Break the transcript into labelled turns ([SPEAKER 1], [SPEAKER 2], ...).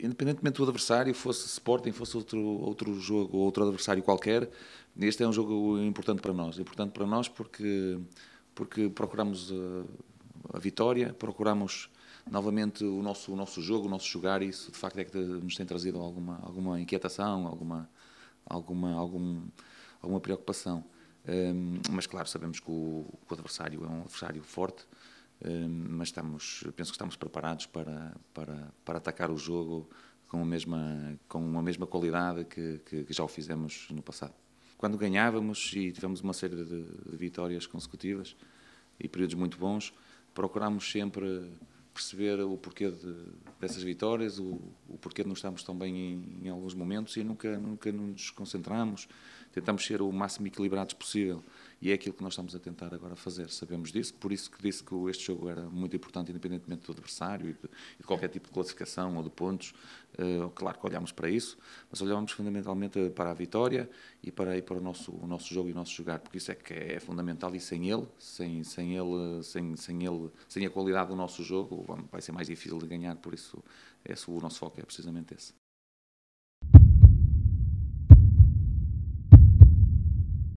[SPEAKER 1] independentemente do adversário, fosse Sporting, fosse outro, outro jogo ou outro adversário qualquer, este é um jogo importante para nós. É importante para nós porque, porque procuramos a, eh, a vitória, procuramos novamente o nosso, o nosso jogo, o nosso jogar, e isso de facto é que nos tem trazido alguma, alguma inquietação, alguma, alguma, algum, alguma preocupação. Um, ehm, mas claro, sabemos que o, que o adversário é um adversário forte, Hum, mas estamos, penso que estamos preparados para, para, para atacar o jogo com a mesma, com uma mesma qualidade que, que, que já o fizemos no passado. Quando ganhávamos e tivemos uma série de, de vitórias consecutivas e períodos muito bons, procurámos sempre perceber o porquê de, dessas vitórias, o, o porquê de não estarmos tão bem em, em, alguns momentos e nunca, nunca nos concentramos, Tentamos ser o máximo equilibrados possível. E é aquilo que nós estamos a tentar agora fazer. Sabemos disso, por isso que disse que este jogo era muito importante, independentemente do adversário e de, e de qualquer tipo de classificação ou de pontos. Uh, claro que olhámos para isso, mas olhámos fundamentalmente para a vitória e para, e para o, nosso, o nosso jogo e o nosso jogar, porque isso é que é fundamental e sem ele, sem, sem, ele, sem, sem, ele, sem a qualidade do nosso jogo, vai ser mais difícil de ganhar. Por isso, esse, o nosso foco é precisamente esse.